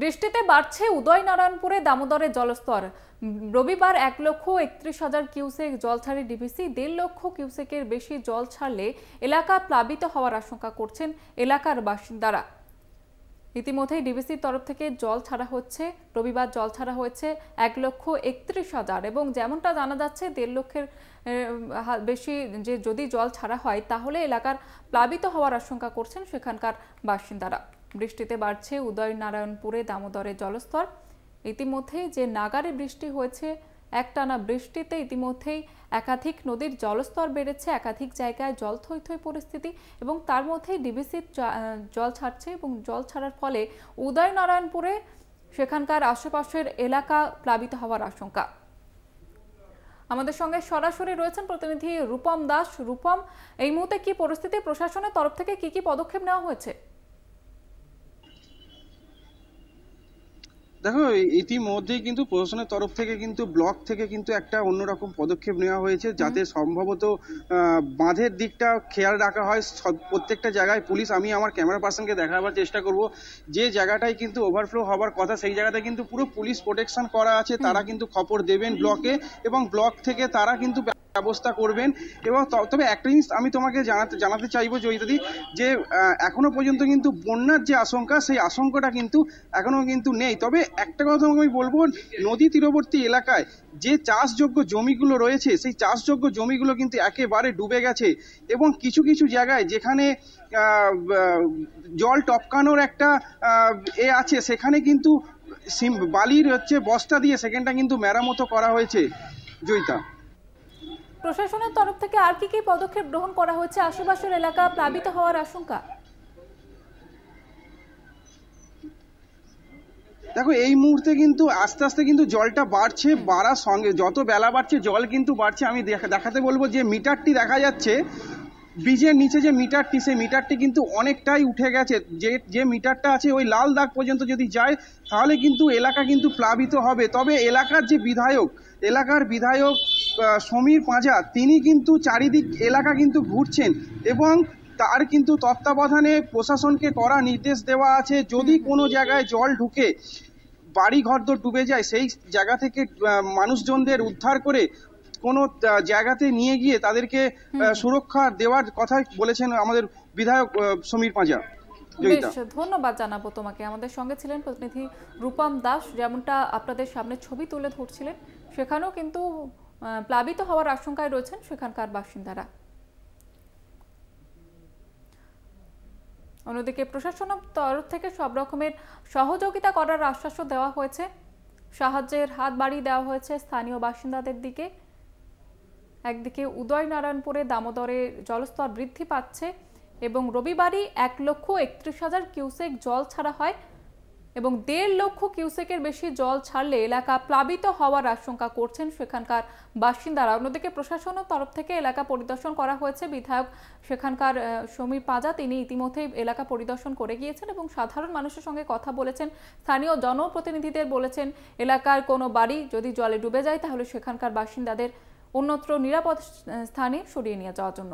বৃষ্টিতে বাড়ছে উদয়নারায়ণপুরে দামোদরের জলস্তর রবিবার এক লক্ষ একত্রিশ হাজার কিউসেক জল ছাড়ে ডিভিসি দেড় লক্ষ কিউসেকের বেশি জল ছাড়লে এলাকা প্লাবিত হওয়ার আশঙ্কা করছেন এলাকার বাসিন্দারা ইতিমধ্যেই ডিভিসির তরফ থেকে জল ছাড়া হচ্ছে রবিবার জল ছাড়া হয়েছে এক লক্ষ একত্রিশ হাজার এবং যেমনটা জানা যাচ্ছে দেড় লক্ষের বেশি যে যদি জল ছাড়া হয় তাহলে এলাকার প্লাবিত হওয়ার আশঙ্কা করছেন সেখানকার বাসিন্দারা বৃষ্টিতে বাড়ছে উদয়নারায়ণপুরে দামোদরের জলস্তর ইতিমধ্যেই যে নাগারে বৃষ্টি হয়েছে একটানা বৃষ্টিতে ইতিমধ্যেই একাধিক নদীর জলস্তর বেড়েছে একাধিক জায়গায় জল থই পরিস্থিতি এবং তার মধ্যেই ডিভিসির জল ছাড়ছে এবং জল ছাড়ার ফলে উদয়নারায়ণপুরে সেখানকার আশেপাশের এলাকা প্লাবিত হওয়ার আশঙ্কা আমাদের সঙ্গে সরাসরি রয়েছেন প্রতিনিধি রূপম দাস রূপম এই মুহূর্তে কি পরিস্থিতি প্রশাসনের তরফ থেকে কি কি পদক্ষেপ নেওয়া হয়েছে দেখো ইতিমধ্যেই কিন্তু প্রশাসনের তরফ থেকে কিন্তু ব্লক থেকে কিন্তু একটা অন্যরকম পদক্ষেপ নেওয়া হয়েছে যাতে সম্ভবত বাঁধের দিকটা খেয়াল রাখা হয় প্রত্যেকটা জায়গায় পুলিশ আমি আমার ক্যামেরা পার্সনকে দেখাবার চেষ্টা করব যে জায়গাটায় কিন্তু ওভারফ্লো হবার কথা সেই জায়গাটায় কিন্তু পুরো পুলিশ প্রোটেকশন করা আছে তারা কিন্তু খবর দেবেন ব্লকে এবং ব্লক থেকে তারা কিন্তু ব্যবস্থা করবেন এবং তবে একটা জিনিস আমি তোমাকে জানাতে জানাতে চাইবো জয়িতাদি যে এখনো পর্যন্ত কিন্তু বন্যার যে আশঙ্কা সেই আশঙ্কাটা কিন্তু এখনও কিন্তু নেই তবে একটা কথা আমি বলবো নদী তীরবর্তী এলাকায় যে চাষযোগ্য জমিগুলো রয়েছে সেই চাষযোগ্য জমিগুলো কিন্তু একেবারে ডুবে গেছে এবং কিছু কিছু জায়গায় যেখানে জল টপকানোর একটা এ আছে সেখানে কিন্তু বালির হচ্ছে বস্তা দিয়ে সেখানটা কিন্তু মেরামতো করা হয়েছে জয়িতা প্রশাসনের তরফ থেকে আর কি কি পদক্ষেপ গ্রহণ করা হচ্ছে আশেপাশের এলাকা প্লাবিত হওয়ার আশঙ্কা দেখো এই মুহূর্তে কিন্তু আস্তে আস্তে কিন্তু জলটা বাড়ছে বাড়ার সঙ্গে যত বেলা বাড়ছে জল কিন্তু বাড়ছে আমি দেখাতে বলবো যে মিটারটি দেখা যাচ্ছে ব্রিজের নিচে যে মিটারটি সেই মিটারটি কিন্তু অনেকটাই উঠে গেছে যে যে মিটারটা আছে ওই লাল দাগ পর্যন্ত যদি যায় তাহলে কিন্তু এলাকা কিন্তু প্লাবিত হবে তবে এলাকার যে বিধায়ক এলাকার বিধায়ক সমীর পাঁজা তিনি কিন্তু চারিদিক এলাকা কিন্তু ঘুরছেন এবং তার কিন্তু তত্ত্বাবধানে প্রশাসনকে করা নির্দেশ দেওয়া আছে যদি কোনো জায়গায় জল ঢুকে বাড়ি ঘর ডুবে যায় সেই জায়গা থেকে মানুষজনদের উদ্ধার করে কোনো জায়গাতে নিয়ে গিয়ে তাদেরকে সুরক্ষা দেওয়ার কথা বলেছেন আমাদের বিধায়ক সমীর পাঁজা বেশ ধন্যবাদ জানাবো তোমাকে আমাদের সঙ্গে ছিলেন প্রতিনিধি রূপম দাস যেমনটা আপনাদের সামনে ছবি তুলে ধরছিলেন সেখানেও কিন্তু প্লাবিত হওয়ার আশঙ্কায় রয়েছেন সেখানকার বাসিন্দারা অন্যদিকে প্রশাসনের তরফ থেকে সব রকমের সহযোগিতা করার আশ্বাসও দেওয়া হয়েছে সাহায্যের হাত বাড়িয়ে দেওয়া হয়েছে স্থানীয় বাসিন্দাদের দিকে একদিকে উদয়নারায়ণপুরে দামোদরে জলস্তর বৃদ্ধি পাচ্ছে এবং রবিবারই এক লক্ষ একত্রিশ হাজার কিউসেক জল ছাড়া হয় এবং দেড় লক্ষ কিউসেকের বেশি জল ছাড়লে এলাকা প্লাবিত হওয়ার আশঙ্কা করছেন সেখানকার বাসিন্দারা অন্যদিকে প্রশাসনের তরফ থেকে এলাকা পরিদর্শন করা হয়েছে বিধায়ক সেখানকার সমীর পাজা তিনি ইতিমধ্যেই এলাকা পরিদর্শন করে গিয়েছেন এবং সাধারণ মানুষের সঙ্গে কথা বলেছেন স্থানীয় জনপ্রতিনিধিদের বলেছেন এলাকার কোনো বাড়ি যদি জলে ডুবে যায় তাহলে সেখানকার বাসিন্দাদের অন্যত্র নিরাপদ স্থানে সরিয়ে নিয়ে যাওয়ার জন্য